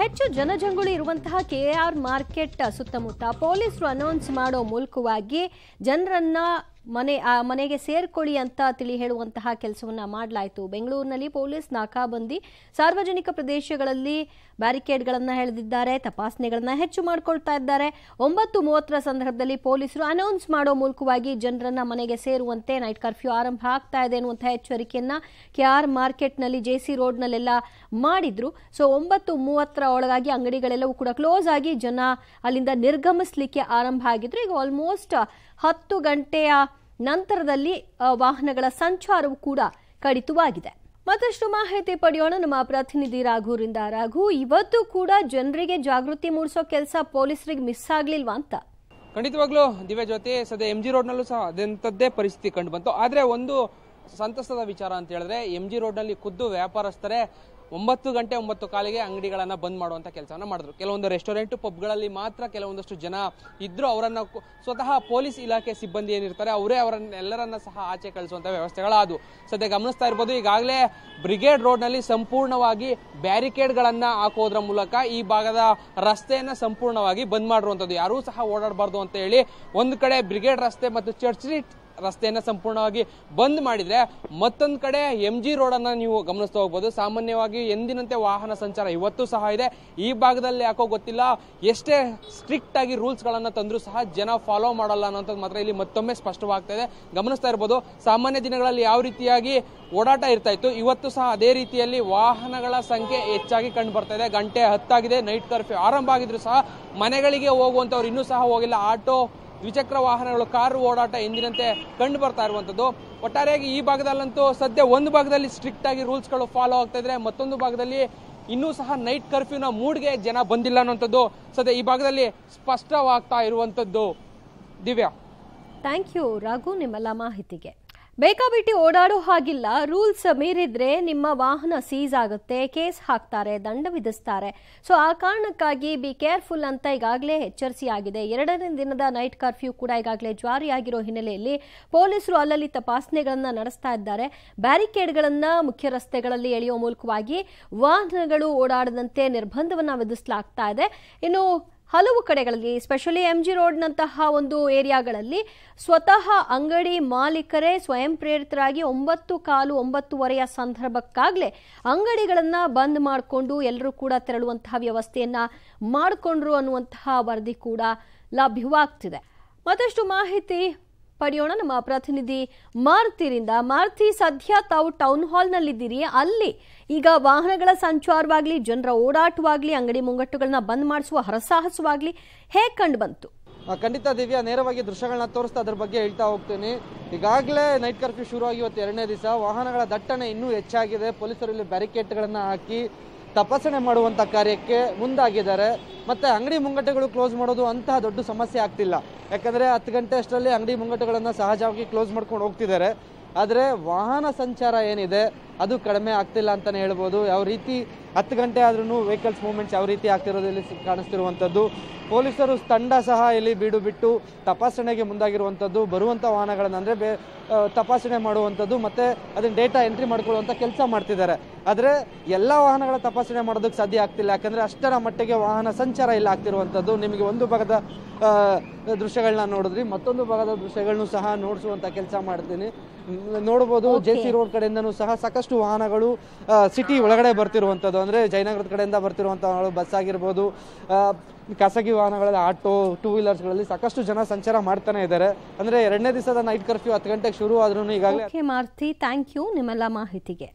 ಹೆಚ್ಚು ಜನಜಂಗುಳಿ ಇರುವಂತಹ ಆರ್ ಮಾರ್ಕೆಟ್ ಸುತ್ತಮುತ್ತ ಪೊಲೀಸರು ಅನೌನ್ಸ್ ಮಾಡೋ ಮೂಲಕವಾಗಿ ಜನರನ್ನ ಮನೆ ಆ ಮನೆಗೆ ಸೇರ್ಕೊಳ್ಳಿ ಅಂತ ತಿಳಿ ಹೇಳುವಂತಹ ಕೆಲಸವನ್ನು ಮಾಡಲಾಯಿತು ಬೆಂಗಳೂರಿನಲ್ಲಿ ಪೊಲೀಸ್ ನಾಕಾಬಂದಿ ಸಾರ್ವಜನಿಕ ಪ್ರದೇಶಗಳಲ್ಲಿ ಬ್ಯಾರಿಕೇಡ್ಗಳನ್ನು ಎಳೆದಿದ್ದಾರೆ ತಪಾಸಣೆಗಳನ್ನು ಹೆಚ್ಚು ಮಾಡಿಕೊಳ್ತಾ ಇದ್ದಾರೆ ಒಂಬತ್ತು ಮೂವತ್ತರ ಸಂದರ್ಭದಲ್ಲಿ ಪೊಲೀಸರು ಅನೌನ್ಸ್ ಮಾಡೋ ಮೂಲಕವಾಗಿ ಜನರನ್ನು ಮನೆಗೆ ಸೇರುವಂತೆ ನೈಟ್ ಕರ್ಫ್ಯೂ ಆರಂಭ ಆಗ್ತಾ ಇದೆ ಎನ್ನುವಂತಹ ಕೆ ಕೆಆರ್ ಮಾರ್ಕೆಟ್ನಲ್ಲಿ ಜೆ ಸಿ ರೋಡ್ನಲ್ಲೆಲ್ಲ ಮಾಡಿದ್ರು ಸೊ ಒಂಬತ್ತು ಮೂವತ್ತರ ಒಳಗಾಗಿ ಅಂಗಡಿಗಳೆಲ್ಲವೂ ಕೂಡ ಕ್ಲೋಸ್ ಆಗಿ ಜನ ಅಲ್ಲಿಂದ ನಿರ್ಗಮಿಸಲಿಕ್ಕೆ ಆರಂಭ ಆಗಿದ್ರು ಈಗ ಆಲ್ಮೋಸ್ಟ್ ಹತ್ತು ಗಂಟೆಯ ನಂತರದಲ್ಲಿ ವಾಹನಗಳ ಸಂಚಾರವು ಕೂಡ ಕಡಿತವಾಗಿದೆ ಮತ್ತಷ್ಟು ಮಾಹಿತಿ ಪಡೆಯೋಣ ನಮ್ಮ ಪ್ರತಿನಿಧಿ ರಾಘುರಿಂದ ರಾಘು ಇವತ್ತು ಕೂಡ ಜನರಿಗೆ ಜಾಗೃತಿ ಮೂಡಿಸೋ ಕೆಲಸ ಪೊಲೀಸರಿಗೆ ಮಿಸ್ ಆಗ್ಲಿಲ್ವಾ ಅಂತ ಖಂಡಿತವಾಗ್ಲೂ ದಿವ್ಯ ಜ್ಯೋತಿ ಸದ್ಯ ಎಂ ಜಿ ರೋಡ್ನಲ್ಲೂ ಸಹ ಅದಂಥದ್ದೇ ಪರಿಸ್ಥಿತಿ ಕಂಡು ಬಂತು ಆದರೆ ಒಂದು ಸಂತಸದ ವಿಚಾರ ಅಂತ ಹೇಳಿದ್ರೆ ಎಂ ಜಿ ರೋಡ್ನಲ್ಲಿ ಖುದ್ದು ವ್ಯಾಪಾರಸ್ಥರೇ ಒಂಬತ್ತು ಗಂಟೆ ಒಂಬತ್ತು ಕಾಲಿಗೆ ಅಂಗಡಿಗಳನ್ನು ಬಂದ್ ಮಾಡುವಂತ ಕೆಲಸವನ್ನ ಮಾಡಿದ್ರು ಕೆಲವೊಂದು ರೆಸ್ಟೋರೆಂಟ್ ಪಬ್ಗಳಲ್ಲಿ ಮಾತ್ರ ಕೆಲವೊಂದಷ್ಟು ಜನ ಇದ್ರು ಅವರನ್ನು ಸ್ವತಃ ಪೊಲೀಸ್ ಇಲಾಖೆ ಸಿಬ್ಬಂದಿ ಏನಿರ್ತಾರೆ ಅವರೇ ಅವರನ್ನೆಲ್ಲರನ್ನ ಸಹ ಆಚೆ ಕಳಿಸುವಂಥ ಅದು ಸದ್ಯ ಗಮನಿಸ್ತಾ ಇರ್ಬೋದು ಈಗಾಗಲೇ ಬ್ರಿಗೇಡ್ ರೋಡ್ನಲ್ಲಿ ಸಂಪೂರ್ಣವಾಗಿ ಬ್ಯಾರಿಕೇಡ್ಗಳನ್ನು ಹಾಕೋದ್ರ ಮೂಲಕ ಈ ಭಾಗದ ರಸ್ತೆಯನ್ನು ಸಂಪೂರ್ಣವಾಗಿ ಬಂದ್ ಮಾಡಿರುವಂಥದ್ದು ಯಾರೂ ಸಹ ಓಡಾಡಬಾರ್ದು ಅಂತ ಹೇಳಿ ಒಂದು ಕಡೆ ಬ್ರಿಗೇಡ್ ರಸ್ತೆ ಮತ್ತು ಚರ್ಚ್ ಸ್ಟ್ರೀಟ್ ರಸ್ತೆಯನ್ನು ಸಂಪೂರ್ಣವಾಗಿ ಬಂದ್ ಮಾಡಿದರೆ ಮತ್ತೊಂದು ಕಡೆ ಎಂ ಜಿ ರೋಡನ್ನು ನೀವು ಗಮನಿಸ್ತಾ ಹೋಗ್ಬೋದು ಸಾಮಾನ್ಯವಾಗಿ ಎಂದಿನಂತೆ ವಾಹನ ಸಂಚಾರ ಇವತ್ತು ಸಹ ಇದೆ ಈ ಭಾಗದಲ್ಲಿ ಯಾಕೋ ಗೊತ್ತಿಲ್ಲ ಎಷ್ಟೇ ಸ್ಟ್ರಿಕ್ಟ್ ಆಗಿ ರೂಲ್ಸ್ಗಳನ್ನು ತಂದರೂ ಸಹ ಜನ ಫಾಲೋ ಮಾಡಲ್ಲ ಅನ್ನೋಂಥದ್ದು ಮಾತ್ರ ಇಲ್ಲಿ ಮತ್ತೊಮ್ಮೆ ಸ್ಪಷ್ಟವಾಗ್ತಾ ಇದೆ ಗಮನಿಸ್ತಾ ಇರ್ಬೋದು ಸಾಮಾನ್ಯ ದಿನಗಳಲ್ಲಿ ಯಾವ ರೀತಿಯಾಗಿ ಓಡಾಟ ಇರ್ತಾ ಇತ್ತು ಇವತ್ತು ಸಹ ಅದೇ ರೀತಿಯಲ್ಲಿ ವಾಹನಗಳ ಸಂಖ್ಯೆ ಹೆಚ್ಚಾಗಿ ಕಂಡು ಬರ್ತಾ ಇದೆ ಗಂಟೆ ಹತ್ತಾಗಿದೆ ನೈಟ್ ಕರ್ಫ್ಯೂ ಆರಂಭ ಆಗಿದ್ರು ಸಹ ಮನೆಗಳಿಗೆ ಹೋಗುವಂಥವ್ರು ಇನ್ನೂ ಸಹ ಹೋಗಿಲ್ಲ ಆಟೋ ದ್ವಿಚಕ್ರ ವಾಹನಗಳು ಕಾರು ಓಡಾಟ ಎಂದಿನಂತೆ ಕಂಡು ಬರ್ತಾ ಇರುವಂಥದ್ದು ಒಟ್ಟಾರೆಯಾಗಿ ಈ ಭಾಗದಲ್ಲಂತೂ ಸದ್ಯ ಒಂದು ಭಾಗದಲ್ಲಿ ಸ್ಟ್ರಿಕ್ಟ್ ಆಗಿ ರೂಲ್ಸ್ಗಳು ಫಾಲೋ ಆಗ್ತಾ ಇದ್ರೆ ಮತ್ತೊಂದು ಭಾಗದಲ್ಲಿ ಇನ್ನೂ ಸಹ ನೈಟ್ ಕರ್ಫ್ಯೂನ ಮೂಡ್ಗೆ ಜನ ಬಂದಿಲ್ಲ ಅನ್ನೋಂಥದ್ದು ಸದ್ಯ ಈ ಭಾಗದಲ್ಲಿ ಸ್ಪಷ್ಟವಾಗ್ತಾ ಇರುವಂಥದ್ದು ದಿವ್ಯಾ ಥ್ಯಾಂಕ್ ಯು ರಾಘು ನಿಮ್ಮೆಲ್ಲ ಮಾಹಿತಿಗೆ ಬೇಕಾಬಿಟ್ಟಿ ಓಡಾಡೋ ಹಾಗಿಲ್ಲ ರೂಲ್ಸ್ ಮೀರಿದ್ರೆ ನಿಮ್ಮ ವಾಹನ ಸೀಸ್ ಆಗುತ್ತೆ ಕೇಸ್ ಹಾಕ್ತಾರೆ ದಂಡ ವಿಧಿಸ್ತಾರೆ ಸೊ ಆ ಕಾರಣಕ್ಕಾಗಿ ಬಿ ಕೇರ್ಫುಲ್ ಅಂತ ಈಗಾಗಲೇ ಎಚ್ಚರಿಸಿ ಆಗಿದೆ ಎರಡನೇ ದಿನದ ನೈಟ್ ಕರ್ಫ್ಯೂ ಕೂಡ ಈಗಾಗಲೇ ಜಾರಿಯಾಗಿರೋ ಹಿನ್ನೆಲೆಯಲ್ಲಿ ಪೊಲೀಸರು ಅಲ್ಲಲ್ಲಿ ತಪಾಸಣೆಗಳನ್ನು ನಡೆಸ್ತಾ ಇದ್ದಾರೆ ಬ್ಯಾರಿಕೇಡ್ಗಳನ್ನು ಮುಖ್ಯ ರಸ್ತೆಗಳಲ್ಲಿ ಎಳೆಯುವ ಮೂಲಕವಾಗಿ ವಾಹನಗಳು ಓಡಾಡದಂತೆ ನಿರ್ಬಂಧವನ್ನು ವಿಧಿಸಲಾಗ್ತಾ ಇದೆ ಇನ್ನು ಹಲವು ಕಡೆಗಳಲ್ಲಿ ಸ್ಪೆಷಲಿ ಎಂ ಜಿ ರೋಡ್ನಂತಹ ಒಂದು ಏರಿಯಾಗಳಲ್ಲಿ ಸ್ವತಃ ಅಂಗಡಿ ಮಾಲೀಕರೇ ಸ್ವಯಂ ಪ್ರೇರಿತರಾಗಿ ಒಂಬತ್ತು ಕಾಲು ಒಂಬತ್ತುವರೆಯ ಸಂದರ್ಭಕ್ಕಾಗಲೇ ಅಂಗಡಿಗಳನ್ನು ಬಂದ್ ಮಾಡಿಕೊಂಡು ಎಲ್ಲರೂ ಕೂಡ ತೆರಳುವಂತಹ ವ್ಯವಸ್ಥೆಯನ್ನು ಮಾಡಿಕೊಂಡ್ರು ಅನ್ನುವಂತಹ ವರದಿ ಕೂಡ ಲಭ್ಯವಾಗ್ತಿದೆ ಮತ್ತಷ್ಟು ಮಾಹಿತಿ ಪಡೆಯೋಣ ನಮ್ಮ ಪ್ರತಿನಿಧಿ ಮಾರುತಿರಿಂದ ಮಾರುತಿ ಸದ್ಯ ತಾವು ಟೌನ್ ಹಾಲ್ನಲ್ಲಿದ್ದೀರಿ ಅಲ್ಲಿ ಈಗ ವಾಹನಗಳ ಸಂಚಾರವಾಗಲಿ ಜನರ ಓಡಾಟವಾಗಲಿ ಅಂಗಡಿ ಮುಂಗಟ್ಟುಗಳನ್ನ ಬಂದ್ ಮಾಡಿಸುವ ಹರಸಾಹಸವಾಗಲಿ ಹೇಗೆ ಕಂಡು ಬಂತು ಖಂಡಿತ ದಿವ್ಯಾ ನೇರವಾಗಿ ದೃಶ್ಯಗಳನ್ನ ತೋರಿಸ್ತಾ ಅದ್ರ ಬಗ್ಗೆ ಹೇಳ್ತಾ ಹೋಗ್ತೀನಿ ಈಗಾಗಲೇ ನೈಟ್ ಕರ್ಫ್ಯೂ ಶುರುವಾಗಿ ಇವತ್ತು ಎರಡನೇ ದಿವಸ ವಾಹನಗಳ ದಟ್ಟಣೆ ಇನ್ನೂ ಹೆಚ್ಚಾಗಿದೆ ಪೊಲೀಸರು ಇಲ್ಲಿ ಬ್ಯಾರಿಕೇಡ್ಗಳನ್ನು ಹಾಕಿ ತಪಾಸಣೆ ಮಾಡುವಂಥ ಕಾರ್ಯಕ್ಕೆ ಮುಂದಾಗಿದ್ದಾರೆ ಮತ್ತು ಅಂಗಡಿ ಮುಂಗಟ್ಟೆಗಳು ಕ್ಲೋಸ್ ಮಾಡೋದು ಅಂತಹ ದೊಡ್ಡ ಸಮಸ್ಯೆ ಆಗ್ತಿಲ್ಲ ಯಾಕಂದರೆ ಹತ್ತು ಗಂಟೆ ಅಷ್ಟರಲ್ಲಿ ಅಂಗಡಿ ಮುಂಗಟ್ಟೆಗಳನ್ನು ಸಹಜವಾಗಿ ಕ್ಲೋಸ್ ಮಾಡ್ಕೊಂಡು ಹೋಗ್ತಿದ್ದಾರೆ ಆದರೆ ವಾಹನ ಸಂಚಾರ ಏನಿದೆ ಅದು ಕಡಿಮೆ ಆಗ್ತಿಲ್ಲ ಅಂತಲೇ ಹೇಳ್ಬೋದು ಯಾವ ರೀತಿ ಹತ್ತು ಗಂಟೆ ಆದ್ರೂ ವೆಹಿಕಲ್ಸ್ ಮೂವ್ಮೆಂಟ್ಸ್ ಯಾವ ರೀತಿ ಆಗ್ತಿರೋದು ಇಲ್ಲಿ ಕಾಣಿಸ್ತಿರುವಂಥದ್ದು ಪೊಲೀಸರು ತಂಡ ಸಹ ಇಲ್ಲಿ ಬೀಡು ಬಿಟ್ಟು ತಪಾಸಣೆಗೆ ಮುಂದಾಗಿರುವಂಥದ್ದು ಬರುವಂಥ ವಾಹನಗಳನ್ನು ಅಂದರೆ ಬೇ ತಪಾಸಣೆ ಮಾಡುವಂಥದ್ದು ಮತ್ತು ಅದನ್ನು ಡೇಟಾ ಎಂಟ್ರಿ ಮಾಡ್ಕೊಳ್ಳುವಂಥ ಕೆಲಸ ಮಾಡ್ತಿದ್ದಾರೆ ಆದರೆ ಎಲ್ಲ ವಾಹನಗಳ ತಪಾಸಣೆ ಮಾಡೋದಕ್ಕೆ ಸಾಧ್ಯ ಆಗ್ತಿಲ್ಲ ಯಾಕಂದರೆ ಅಷ್ಟರ ಮಟ್ಟಿಗೆ ವಾಹನ ಸಂಚಾರ ಇಲ್ಲ ಆಗ್ತಿರುವಂಥದ್ದು ನಿಮಗೆ ಒಂದು ಭಾಗದ ದೃಶ್ಯಗಳನ್ನ ನೋಡಿದ್ರಿ ಮತ್ತೊಂದು ಭಾಗದ ದೃಶ್ಯಗಳನ್ನೂ ಸಹ ನೋಡಿಸುವಂಥ ಕೆಲಸ ಮಾಡ್ತೀನಿ ನೋಡಬಹುದು ಜೆ ಸಿ ರೋಡ್ ಕಡೆಯಿಂದನೂ ಸಹ ಸಾಕಷ್ಟು ವಾಹನಗಳು ಸಿಟಿ ಒಳಗಡೆ ಬರ್ತಿರುವಂತದ್ದು ಅಂದ್ರೆ ಜಯನಗರದ ಕಡೆಯಿಂದ ಬರ್ತಿರುವಂತಹ ಬಸ್ ಆಗಿರ್ಬೋದು ಖಾಸಗಿ ವಾಹನಗಳಲ್ಲಿ ಆಟೋ ಟೂ ಗಳಲ್ಲಿ ಸಾಕಷ್ಟು ಜನ ಸಂಚಾರ ಮಾಡ್ತಾನೆ ಇದ್ದಾರೆ ಅಂದ್ರೆ ಎರಡನೇ ದಿವಸದ ನೈಟ್ ಕರ್ಫ್ಯೂ ಹತ್ತು ಗಂಟೆಗೆ ಶುರು ಆದ್ರೂ ಈಗಾಗಲೇ ಮಾರ್ತಿ ಥ್ಯಾಂಕ್ ಯು ನಿಮ್ಮೆಲ್ಲ ಮಾಹಿತಿಗೆ